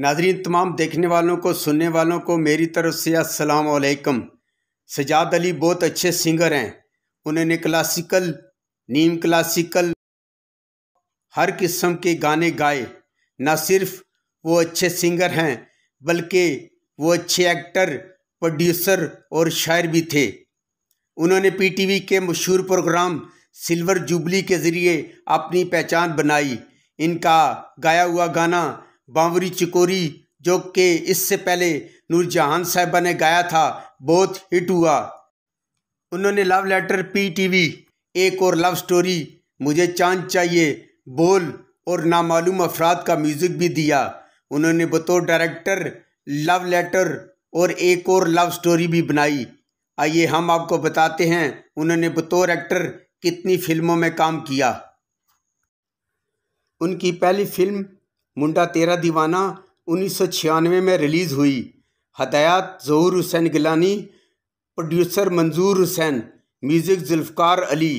नाजरीन तमाम देखने वालों को सुनने वालों को मेरी तरफ से असलकम सजाद अली बहुत अच्छे सिंगर हैं उन्होंने क्लासिकल नीम क्लासिकल हर किस्म के गाने गाए ना सिर्फ वो अच्छे सिंगर हैं बल्कि वो अच्छे एक्टर प्रोड्यूसर और शायर भी थे उन्होंने पीटीवी के मशहूर प्रोग्राम सिल्वर जुबली के ज़रिए अपनी पहचान बनाई इनका गाया हुआ गाना बावरी चिकोरी जो कि इससे पहले नूरजहान साहबा ने गाया था बहुत हिट हुआ उन्होंने लव लेटर पी टीवी एक और लव स्टोरी मुझे चांद चाहिए बोल और नामालूम अफराद का म्यूज़िक भी दिया उन्होंने बतौर डायरेक्टर लव लेटर और एक और लव स्टोरी भी बनाई आइए हम आपको बताते हैं उन्होंने बतौर एक्टर कितनी फिल्मों में काम किया उनकी पहली फिल्म मुंडा तेरा दीवाना 1996 में रिलीज़ हुई हदायत जहूर हुसैन गिलानी प्रोड्यूसर मंजूर हुसैन म्यूज़िक जुल्फकार अली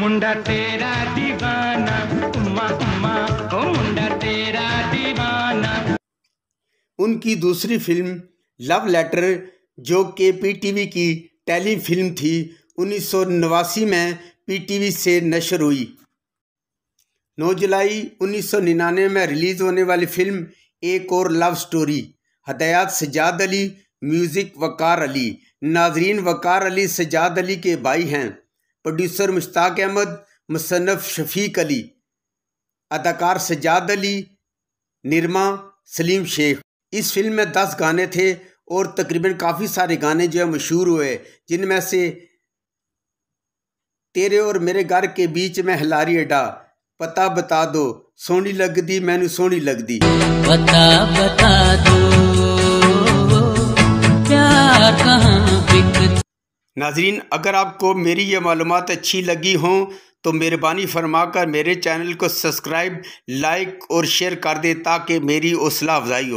मुंडा तेरा दीवाना उम्मा उम्मा मुंडा तेरा दीवाना उनकी दूसरी फिल्म लव लेटर जो के पीटीवी की टेली फिल्म थी उन्नीस में पीटीवी से नशर हुई 9 जुलाई 1999 में रिलीज़ होने वाली फिल्म एक और लव स्टोरी हदयात सजाद अली म्यूज़िक वकार अली नाजरीन वकार अली सजाद अली के भाई हैं प्रोड्यूसर मुश्ताक अहमद मुसनफ़ शफीक अली अदाकार सजाद अली निर्मा सलीम शेख इस फिल्म में दस गाने थे और तकरीबन काफ़ी सारे गाने जो है मशहूर हुए जिनमें से तेरे और मेरे घर के बीच में हलारी अड्डा पता बता दो सोहनी लगती ਮੈਨੂੰ सोहनी लगती पता बता दो नाजरीन अगर आपको मेरी ये मालूम अच्छी लगी हो तो मेहरबानी फरमाकर मेरे चैनल को सब्सक्राइब लाइक और शेयर कर दें ताकि मेरी हौसला अफजाई हो